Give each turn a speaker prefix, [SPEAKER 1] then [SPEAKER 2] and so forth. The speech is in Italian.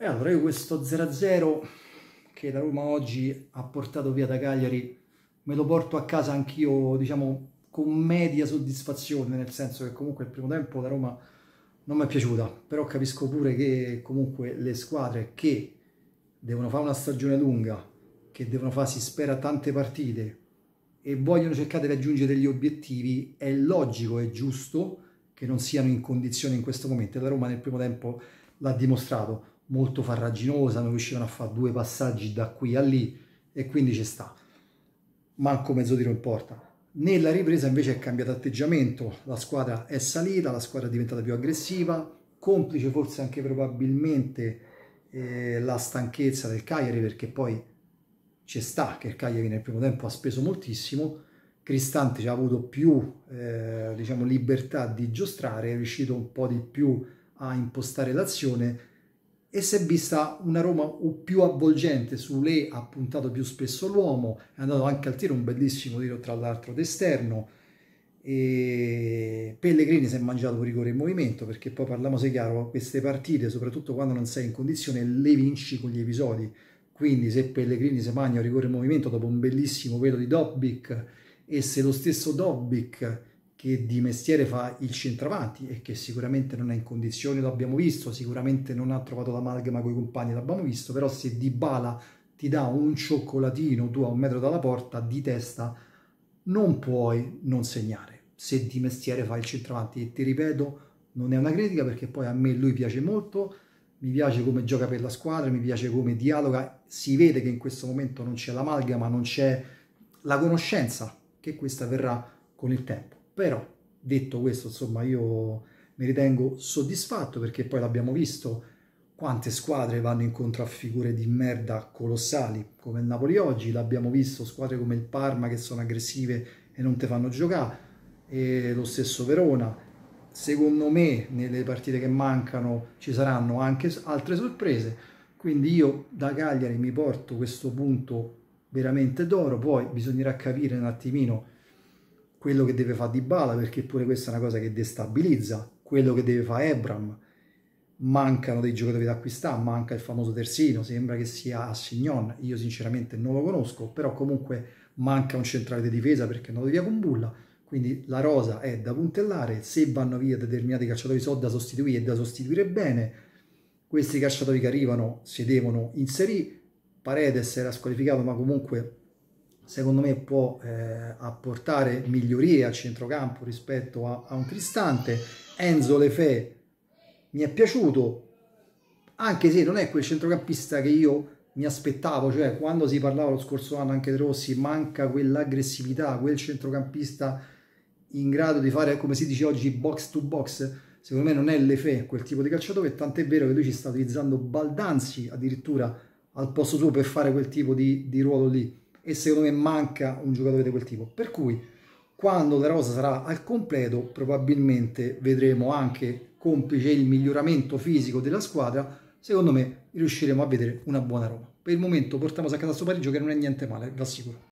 [SPEAKER 1] E allora io questo 0-0 che la Roma oggi ha portato via da Cagliari me lo porto a casa anch'io, diciamo, con media soddisfazione, nel senso che comunque il primo tempo la Roma non mi è piaciuta, però capisco pure che comunque le squadre che devono fare una stagione lunga, che devono fare, si spera, tante partite e vogliono cercare di raggiungere degli obiettivi, è logico è giusto che non siano in condizione in questo momento. La Roma nel primo tempo l'ha dimostrato molto farraginosa, non riuscivano a fare due passaggi da qui a lì e quindi ci sta. Manco mezzo tiro in porta. Nella ripresa invece è cambiato atteggiamento, la squadra è salita, la squadra è diventata più aggressiva, complice forse anche probabilmente eh, la stanchezza del Cagliari perché poi ci sta che il Cagliari nel primo tempo ha speso moltissimo, Cristante ci ha avuto più eh, diciamo, libertà di giostrare, è riuscito un po' di più a impostare l'azione, e si è vista una Roma più avvolgente, su lei ha puntato più spesso l'uomo, è andato anche al tiro un bellissimo tiro tra l'altro d'esterno, e Pellegrini si è mangiato un rigore in movimento perché poi parliamo parliamoci chiaro, queste partite, soprattutto quando non sei in condizione, le vinci con gli episodi, quindi se Pellegrini si mangia un rigore in movimento dopo un bellissimo velo di Dobbic e se lo stesso Dobbic che di mestiere fa il centravanti e che sicuramente non è in condizioni, l'abbiamo visto, sicuramente non ha trovato l'amalgama con i compagni, l'abbiamo visto, però se Dybala ti dà un cioccolatino tu a un metro dalla porta di testa non puoi non segnare se di mestiere fa il centravanti e ti ripeto non è una critica perché poi a me lui piace molto mi piace come gioca per la squadra mi piace come dialoga si vede che in questo momento non c'è l'amalgama non c'è la conoscenza che questa verrà con il tempo però detto questo insomma io mi ritengo soddisfatto perché poi l'abbiamo visto quante squadre vanno incontro a figure di merda colossali come il Napoli oggi, l'abbiamo visto squadre come il Parma che sono aggressive e non te fanno giocare e lo stesso Verona secondo me nelle partite che mancano ci saranno anche altre sorprese quindi io da Cagliari mi porto questo punto veramente d'oro poi bisognerà capire un attimino quello che deve fare Dybala perché pure questa è una cosa che destabilizza, quello che deve fare Ebram. Mancano dei giocatori da acquistare, manca il famoso terzino, sembra che sia a Signon, io sinceramente non lo conosco, però comunque manca un centrale di difesa perché è via con Bulla, quindi la rosa è da puntellare, se vanno via determinati calciatori so da sostituire e da sostituire bene, questi calciatori che arrivano si devono inserire, Paredes era squalificato ma comunque secondo me può eh, apportare migliorie al centrocampo rispetto a, a un Cristante. Enzo Lefè mi è piaciuto, anche se non è quel centrocampista che io mi aspettavo, cioè quando si parlava lo scorso anno anche di Rossi, manca quell'aggressività, quel centrocampista in grado di fare, come si dice oggi, box to box, secondo me non è Lefè quel tipo di calciatore, tant'è vero che lui ci sta utilizzando Baldanzi addirittura al posto suo per fare quel tipo di, di ruolo lì e secondo me manca un giocatore di quel tipo. Per cui quando la rosa sarà al completo probabilmente vedremo anche complice il miglioramento fisico della squadra, secondo me riusciremo a vedere una buona Roma. Per il momento portiamo a casa questo pareggio che non è niente male, vi assicuro.